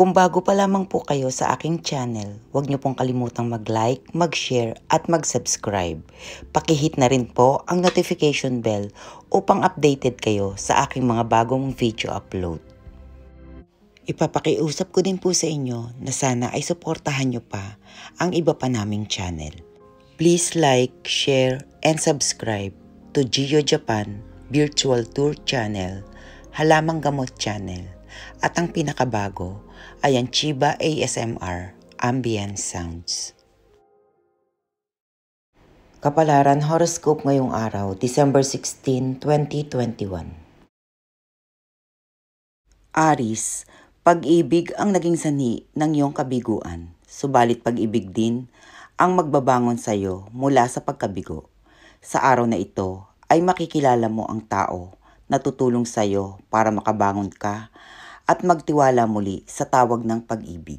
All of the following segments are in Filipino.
Kung bago pa lamang po kayo sa aking channel, huwag niyo pong kalimutang mag-like, mag-share at mag-subscribe. Pakihit na rin po ang notification bell upang updated kayo sa aking mga bagong video upload. Ipapakiusap ko din po sa inyo na sana ay suportahan niyo pa ang iba pa naming channel. Please like, share, and subscribe to Geo Japan Virtual Tour Channel, Halamang Gamot Channel, at ang pinakabago, Ayan, Chiba ASMR, Ambient Sounds. Kapalaran Horoscope ngayong araw, December 16, 2021. Aris, pag-ibig ang naging sani ng iyong kabiguan, subalit pag-ibig din ang magbabangon sa iyo mula sa pagkabigo. Sa araw na ito ay makikilala mo ang tao na tutulong sa iyo para makabangon ka at magtiwala muli sa tawag ng pag-ibig.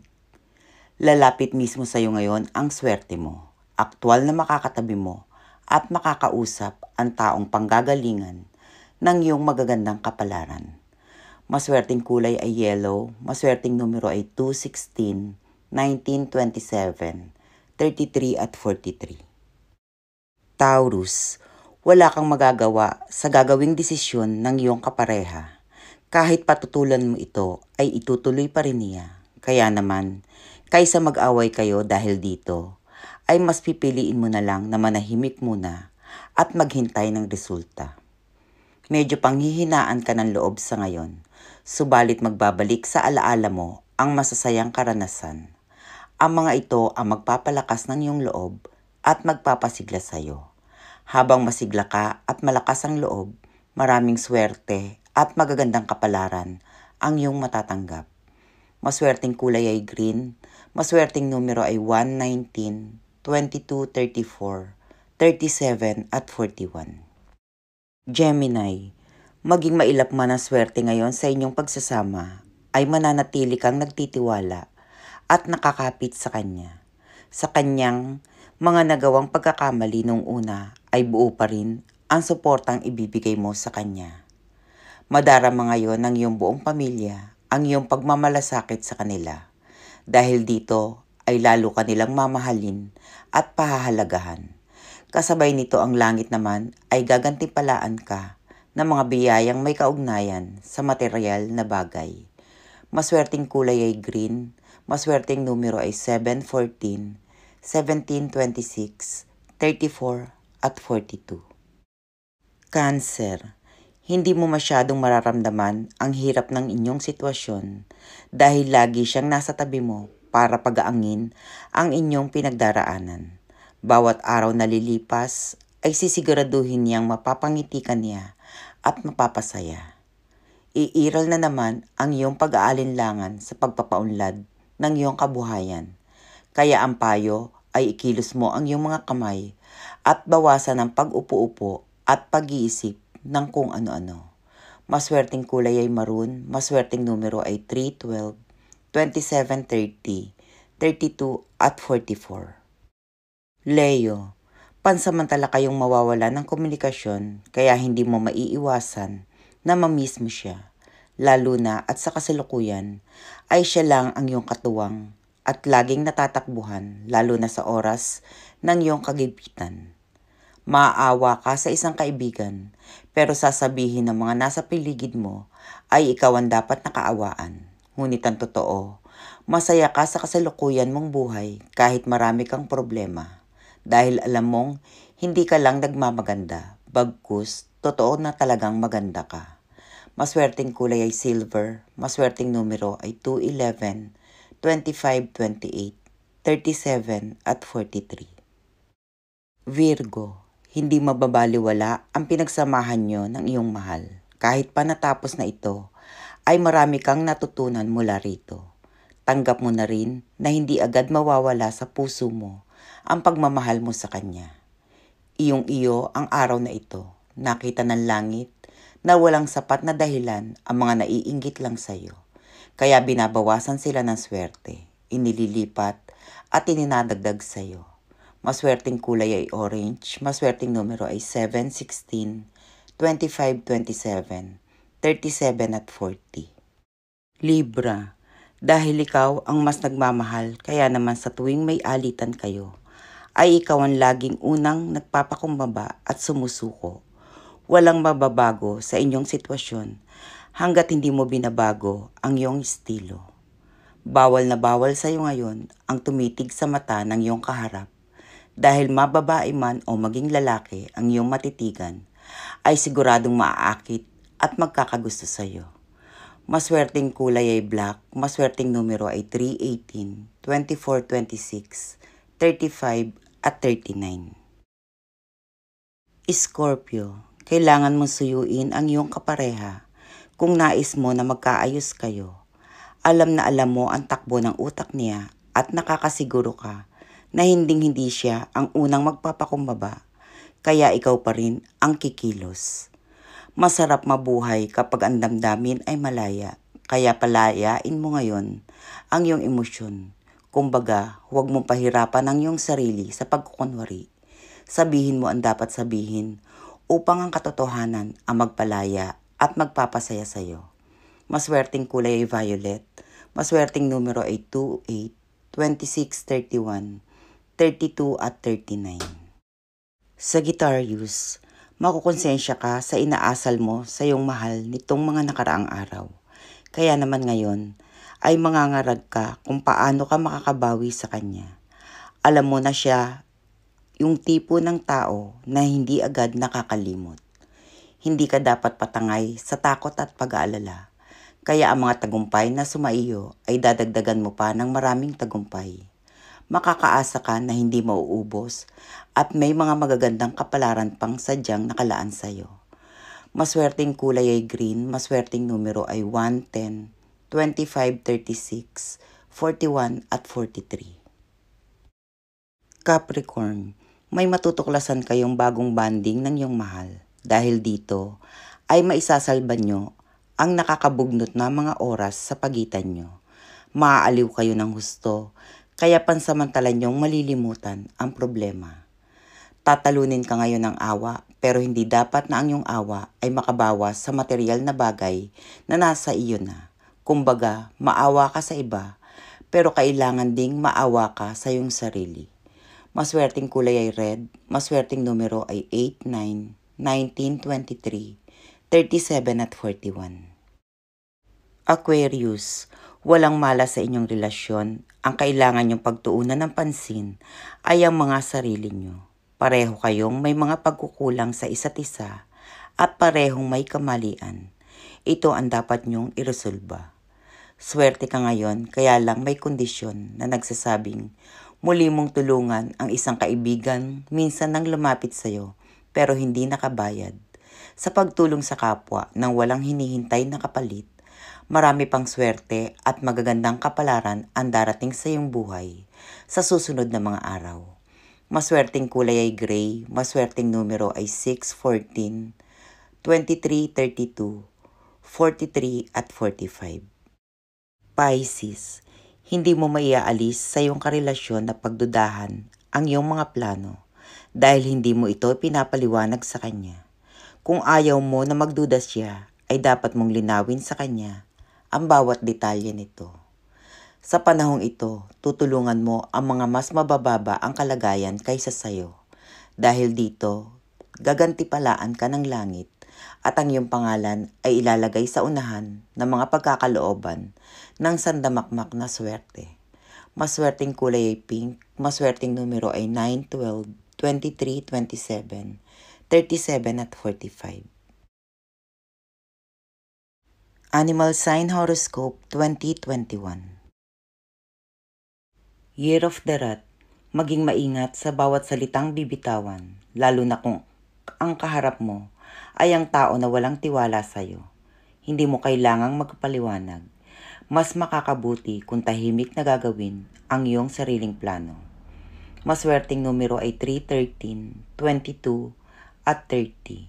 Lalapit mismo sa iyo ngayon ang swerte mo, aktwal na makakatabi mo at makakausap ang taong panggagalingan ng iyong magagandang kapalaran. Maswerteng kulay ay yellow, maswerteng numero ay 216, 1927, 33 at 43. Taurus, wala kang magagawa sa gagawing desisyon ng iyong kapareha kahit patutulan mo ito, ay itutuloy pa rin niya. Kaya naman, kaysa mag-away kayo dahil dito, ay mas pipiliin mo na lang na manahimik muna at maghintay ng resulta. Medyo panghihinaan ka ng loob sa ngayon, subalit magbabalik sa alaala mo ang masasayang karanasan. Ang mga ito ang magpapalakas ng iyong loob at magpapasigla sa iyo. Habang masigla ka at malakas ang loob, maraming swerte at magagandang kapalaran ang iyong matatanggap. Maswerteng kulay ay green, maswerteng numero ay 119, 22, 34, 37 at 41. Gemini, maging mailap man ang swerte ngayon sa inyong pagsasama, ay mananatili kang nagtitiwala at nakakapit sa Kanya. Sa Kanyang mga nagawang pagkakamali nung una ay buo pa rin ang suportang ibibigay mo sa Kanya. Madarama ngayon ng iyong buong pamilya ang iyong pagmamalasakit sa kanila dahil dito ay lalo kanilang mamahalin at pahahalagahan. Kasabay nito ang langit naman ay gagantimpalaan ka ng mga biyayang may kaugnayan sa material na bagay. Maswerteng kulay ay green, maswerteng numero ay 7, 14, 17, 26, 34, at 42. Cancer hindi mo masyadong mararamdaman ang hirap ng inyong sitwasyon dahil lagi siyang nasa tabi mo para pagaangin ang inyong pinagdaraanan. Bawat araw na lilipas ay sisiguraduhin niyang mapapangiti ka niya at mapapasaya. Iiral na naman ang iyong pag-aalinlangan sa pagpapaunlad ng iyong kabuhayan. Kaya ang payo ay ikilos mo ang iyong mga kamay at bawasan ang pag-upo-upo at pag-iisip ng kung ano-ano. Maswerteng kulay ay maroon, maswerteng numero ay 312, 12, 27, 30, 32 at 44. Leo, pansamantala kayong mawawala ng komunikasyon kaya hindi mo maiiwasan na mamiss mo siya. Lalo na at sa kasalukuyan ay siya lang ang iyong katuwang at laging natatakbuhan lalo na sa oras ng iyong kagipitan. Maawa ka sa isang kaibigan, pero sasabihin ng mga nasa piligid mo ay ikaw ang dapat nakaawaan. Ngunit ang totoo, masaya ka sa kasalukuyan mong buhay kahit marami kang problema. Dahil alam mong hindi ka lang nagmamaganda, bagkus totoo na talagang maganda ka. Maswerteng kulay ay silver, maswerteng numero ay 211, 25, 28, 37 at 43. Virgo hindi mababaliwala ang pinagsamahan nyo ng iyong mahal. Kahit pa natapos na ito, ay marami kang natutunan mula rito. Tanggap mo na rin na hindi agad mawawala sa puso mo ang pagmamahal mo sa Kanya. Iyong iyo ang araw na ito, nakita ng langit na walang sapat na dahilan ang mga naiinggit lang sa iyo. Kaya binabawasan sila ng swerte, inililipat at ininadagdag sa iyo. Maswerteng kulay ay orange. Maswerteng numero ay 7, 16, 25, 27, 37 at 40. Libra, dahil ikaw ang mas nagmamahal, kaya naman sa tuwing may alitan kayo, ay ikaw ang laging unang nagpapakumbaba at sumusuko. Walang mababago sa inyong sitwasyon hanggat hindi mo binabago ang iyong estilo. Bawal na bawal sa iyo ngayon ang tumitig sa mata ng iyong kaharap dahil mababae man o maging lalaki ang iyong matitigan, ay siguradong maaakit at magkakagusto sa iyo. Maswerteng kulay ay black, maswerteng numero ay 318, 2426, 35, at 39. Scorpio, kailangan mong suyuin ang iyong kapareha kung nais mo na magkaayos kayo. Alam na alam mo ang takbo ng utak niya at nakakasiguro ka na hinding-hindi siya ang unang magpapakumbaba, kaya ikaw pa rin ang kikilos. Masarap mabuhay kapag ang damdamin ay malaya, kaya palayain mo ngayon ang iyong emosyon. Kumbaga, huwag mong pahirapan ang iyong sarili sa pagkukunwari. Sabihin mo ang dapat sabihin upang ang katotohanan ang magpalaya at magpapasaya sa iyo. Maswerteng kulay ay violet. Maswerteng numero ay 28, 2631. 32 at 39. Sa guitar use, makukonsensya ka sa inaasal mo sa iyong mahal nitong mga nakaraang araw. Kaya naman ngayon, ay mangangarag ka kung paano ka makakabawi sa kanya. Alam mo na siya yung tipo ng tao na hindi agad nakakalimot. Hindi ka dapat patangay sa takot at pag-aalala. Kaya ang mga tagumpay na sumaiyo ay dadagdagan mo pa ng maraming tagumpay makakaasa ka na hindi mauubos at may mga magagandang kapalaran pang sadyang nakalaan sa iyo. Maswerteng kulay ay green, maswerteng numero ay 110, 10, 25, 36, 41 at 43. Capricorn, may matutuklasan kayong bagong banding ng iyong mahal. Dahil dito, ay maisasalba nyo ang nakakabugnot na mga oras sa pagitan nyo. Maaaliw kayo ng husto kaya pansamantala niyong malilimutan ang problema. Tatalunin ka ngayon ng awa pero hindi dapat na ang iyong awa ay makabawas sa material na bagay na nasa iyo na. Kumbaga, maawa ka sa iba pero kailangan ding maawa ka sa iyong sarili. Maswerteng kulay ay red, maswerteng numero ay 8, 9, 37 at 41. Aquarius, walang mala sa inyong relasyon, ang kailangan niyong pagtuunan ng pansin ay ang mga sarili niyo. Pareho kayong may mga pagkukulang sa isa't isa at parehong may kamalian. Ito ang dapat niyong iresolba. Swerte ka ngayon kaya lang may kondisyon na nagsasabing muli mong tulungan ang isang kaibigan minsan nang lumapit sa iyo pero hindi nakabayad sa pagtulong sa kapwa nang walang hinihintay na kapalit marami pang swerte at magagandang kapalaran ang darating sa iyong buhay sa susunod na mga araw. Maswerteng kulay ay gray, maswerteng numero ay 6, 14, 23, 32, 43 at 45. Pisces, hindi mo maiaalis sa iyong karelasyon na pagdudahan ang iyong mga plano dahil hindi mo ito pinapaliwanag sa kanya. Kung ayaw mo na magduda siya, ay dapat mong linawin sa kanya ang bawat detalye nito. Sa panahong ito, tutulungan mo ang mga mas mabababa ang kalagayan kaysa sayo. Dahil dito, gagantipalaan ka ng langit at ang iyong pangalan ay ilalagay sa unahan ng mga pagkakalooban ng sandamakmak na swerte. Maswerteng kulay ay pink, maswerteng numero ay 9, 12, 23, 27, 37 at 45. Animal Sign Horoscope 2021 Year of the Rat Maging maingat sa bawat salitang bibitawan, lalo na kung ang kaharap mo ay ang tao na walang tiwala sa'yo. Hindi mo kailangang magpaliwanag. Mas makakabuti kung tahimik na gagawin ang iyong sariling plano. Maswerteng numero ay 3, 13, 22, at 30.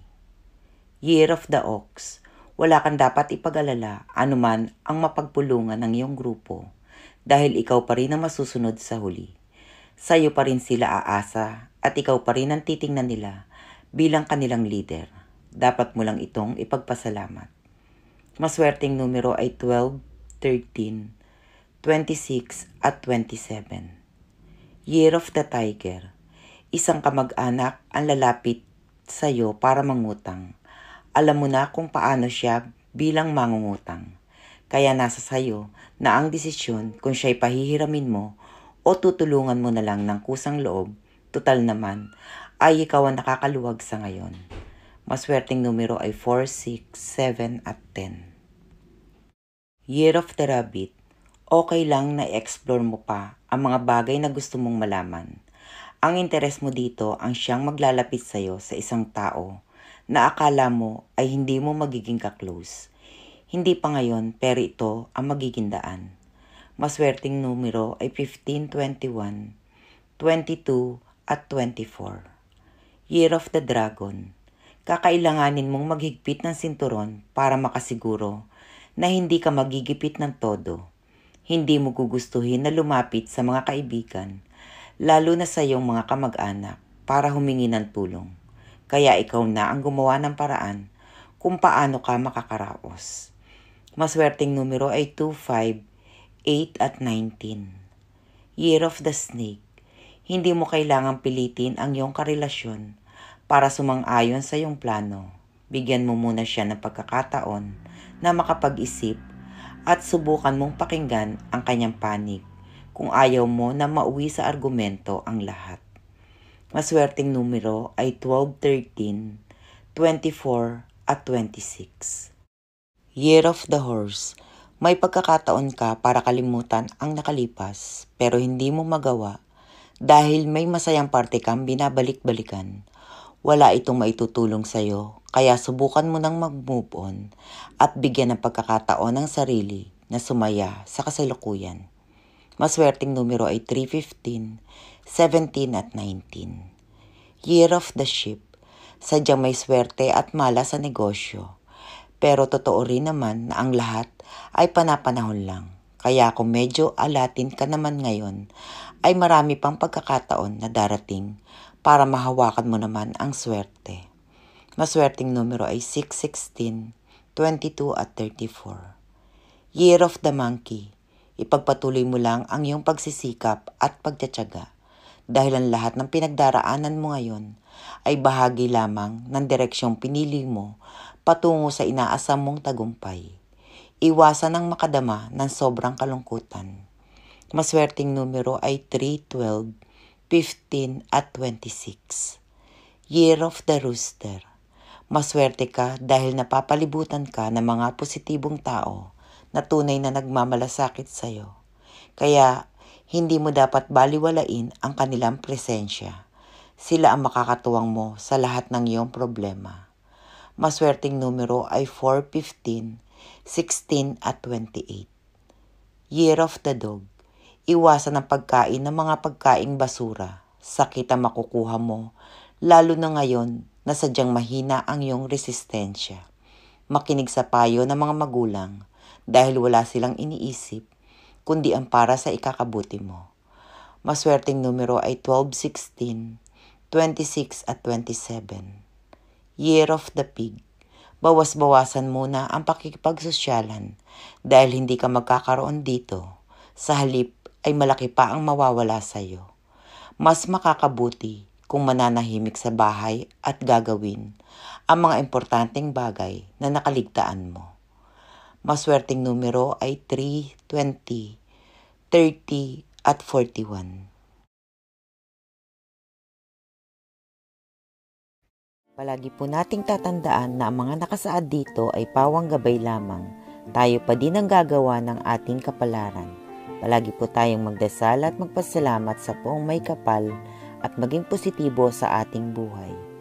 Year of the Ox wala kang dapat ipag-alala anuman ang mapagpulungan ng iyong grupo dahil ikaw pa rin ang masusunod sa huli. Sa iyo pa rin sila aasa at ikaw pa rin ang titingnan nila bilang kanilang leader. Dapat mo lang itong ipagpasalamat. Maswerteng numero ay 12, 13, 26 at 27. Year of the Tiger. Isang kamag-anak ang lalapit sa iyo para mangutang alam mo na kung paano siya bilang mangungutang. Kaya nasa sayo na ang desisyon kung siya'y pahihiramin mo o tutulungan mo na lang ng kusang loob, total naman, ay ikaw ang nakakaluwag sa ngayon. Maswerteng numero ay 4, 6, 7 at 10. Year of the Rabbit, okay lang na explore mo pa ang mga bagay na gusto mong malaman. Ang interes mo dito ang siyang maglalapit sa'yo sa isang tao na akala mo ay hindi mo magiging kaklose. Hindi pa ngayon, pero ito ang magiging daan. Maswerteng numero ay 15, 21, 22, at 24. Year of the Dragon. Kakailanganin mong maghigpit ng sinturon para makasiguro na hindi ka magigipit ng todo. Hindi mo gugustuhin na lumapit sa mga kaibigan, lalo na sa iyong mga kamag-anak, para humingi ng tulong. Kaya ikaw na ang gumawa ng paraan kung paano ka makakaraos. Maswerteng numero ay 25, 8 at 19. Year of the Snake. Hindi mo kailangang pilitin ang iyong karelasyon para sumang-ayon sa iyong plano. Bigyan mo muna siya ng pagkakataon na makapag-isip at subukan mong pakinggan ang kanyang panig kung ayaw mo na mauwi sa argumento ang lahat. Maswerteng numero ay 12, 13, 24 at 26. Year of the Horse May pagkakataon ka para kalimutan ang nakalipas pero hindi mo magawa dahil may masayang parte kang binabalik-balikan. Wala itong maitutulong sa'yo kaya subukan mo nang mag-move on at bigyan ng pagkakataon ng sarili na sumaya sa kasalukuyan. Maswerteng numero ay 315, 17 at 19. Year of the Sheep. Sadyang may swerte at mala sa negosyo. Pero totoo rin naman na ang lahat ay panapanahon lang. Kaya kung medyo alatin ka naman ngayon, ay marami pang pagkakataon na darating para mahawakan mo naman ang swerte. Maswerteng numero ay 616, 22 at 34. Year of the Monkey. Ipagpatuloy mo lang ang iyong pagsisikap at pagtsatsaga dahil ang lahat ng pinagdaraanan mo ngayon ay bahagi lamang ng direksyong pinili mo patungo sa inaasam mong tagumpay. Iwasan ang makadama ng sobrang kalungkutan. Maswerting numero ay 3, 12, 15 at 26. Year of the Rooster. Maswerte ka dahil napapalibutan ka ng mga positibong tao na tunay na nagmamalasakit sa'yo. Kaya hindi mo dapat baliwalain ang kanilang presensya. Sila ang makakatuwang mo sa lahat ng iyong problema. Maswerting numero ay 4, 16 at 28. Year of the Dog. Iwasan ang pagkain ng mga pagkaing basura. Sakit ang makukuha mo, lalo na ngayon na sadyang mahina ang iyong resistensya. Makinig sa payo ng mga magulang dahil wala silang iniisip kundi ang para sa ikakabuti mo. Maswerteng numero ay 12, 16, 26 at 27. Year of the Pig. Bawas-bawasan muna ang pakikipagsosyalan dahil hindi ka magkakaroon dito. Sa halip ay malaki pa ang mawawala sa iyo. Mas makakabuti kung mananahimik sa bahay at gagawin ang mga importanteng bagay na nakaligtaan mo maswerteng numero ay 3, 20, 30, at 41. Palagi po nating tatandaan na ang mga nakasaad dito ay pawang gabay lamang. Tayo pa din ang gagawa ng ating kapalaran. Palagi po tayong magdasal at magpasalamat sa poong may kapal at maging positibo sa ating buhay.